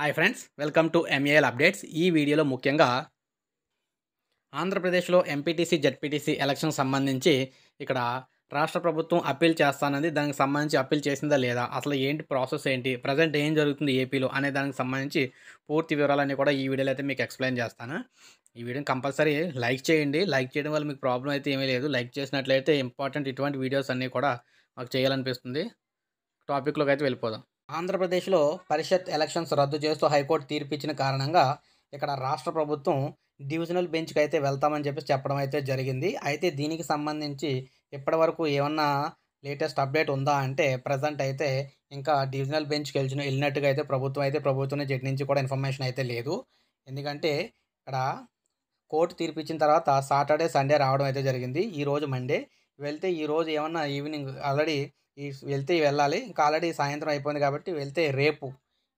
hi friends welcome to MAL updates ఈ వీడియోలో ముఖ్యంగా ఆంధ్రప్రదేశ్లో ఎంపీటీసీ జడ్పీటీసీ ఎలక్షన్ సంబంధించి ఇక్కడ రాష్ట్ర ప్రభుత్వం అప్పీల్ చేస్తానంది దానికి సంబంధించి అప్పీల్ చేసిందా లేదా అసలు ఏంటి ప్రాసెస్ ఏంటి ప్రజెంట్ ఏం జరుగుతుంది ఏపీలో అనే దానికి సంబంధించి పూర్తి వివరాలన్నీ కూడా ఈ వీడియోలో అయితే మీకు ఎక్స్ప్లెయిన్ చేస్తాను ఈ వీడియోని కంపల్సరీ లైక్ చేయండి లైక్ చేయడం వల్ల మీకు ప్రాబ్లం అయితే ఏమీ లేదు లైక్ చేసినట్లయితే ఇంపార్టెంట్ ఇటువంటి వీడియోస్ అన్నీ కూడా మాకు చేయాలనిపిస్తుంది టాపిక్లోకి అయితే వెళ్ళిపోదాం ఆంధ్రప్రదేశ్లో పరిషత్ ఎలక్షన్స్ రద్దు చేస్తూ హైకోర్టు తీర్పిచ్చిన కారణంగా ఇక్కడ రాష్ట్ర ప్రభుత్వం డివిజనల్ బెంచ్కి అయితే వెళ్తామని చెప్పేసి చెప్పడం అయితే జరిగింది అయితే దీనికి సంబంధించి ఇప్పటి వరకు ఏమన్నా లేటెస్ట్ అప్డేట్ ఉందా అంటే ప్రజెంట్ అయితే ఇంకా డివిజనల్ బెంచ్కి వెళ్ళిన వెళ్ళినట్టుగా అయితే ప్రభుత్వం అయితే ప్రభుత్వం జడ్ నుంచి కూడా ఇన్ఫర్మేషన్ అయితే లేదు ఎందుకంటే ఇక్కడ కోర్టు తీర్పిచ్చిన తర్వాత సాటర్డే సండే రావడం అయితే జరిగింది ఈరోజు మండే వెళ్తే ఈరోజు ఏమన్నా ఈవినింగ్ ఆల్రెడీ ఈ వెళ్తే వెళ్ళాలి ఇంకా ఆల్రెడీ సాయంత్రం అయిపోయింది కాబట్టి వెళ్తే రేపు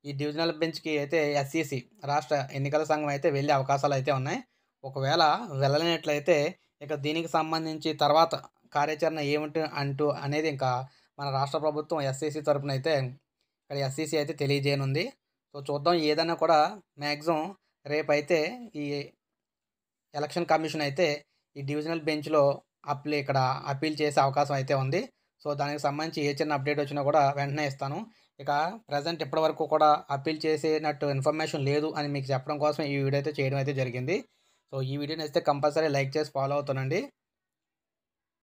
ఈ డివిజనల్ బెంచ్కి అయితే ఎస్సీసీ రాష్ట్ర ఎన్నికల సంఘం అయితే వెళ్ళే అవకాశాలు అయితే ఉన్నాయి ఒకవేళ వెళ్ళలేనట్లయితే ఇక దీనికి సంబంధించి తర్వాత కార్యాచరణ ఏమిటి అంటూ అనేది ఇంకా మన రాష్ట్ర ప్రభుత్వం ఎస్సీసీ తరపున అయితే ఇక్కడ ఎస్సీసీ అయితే తెలియజేయనుంది సో చూద్దాం ఏదైనా కూడా మ్యాక్సిమం రేపైతే ఈ ఎలక్షన్ కమిషన్ అయితే ఈ డివిజనల్ బెంచ్లో అప్లై ఇక్కడ అప్పీల్ చేసే అవకాశం అయితే ఉంది సో దానికి సంబంధించి ఏ చిన్న అప్డేట్ వచ్చినా కూడా వెంటనే ఇస్తాను ఇక ప్రజెంట్ ఇప్పటి వరకు కూడా అప్పీల్ చేసేనట్టు ఇన్ఫర్మేషన్ లేదు అని మీకు చెప్పడం కోసం ఈ వీడియో అయితే చేయడం అయితే జరిగింది సో ఈ వీడియో నచ్చితే కంపల్సరీ లైక్ చేసి ఫాలో అవుతానండి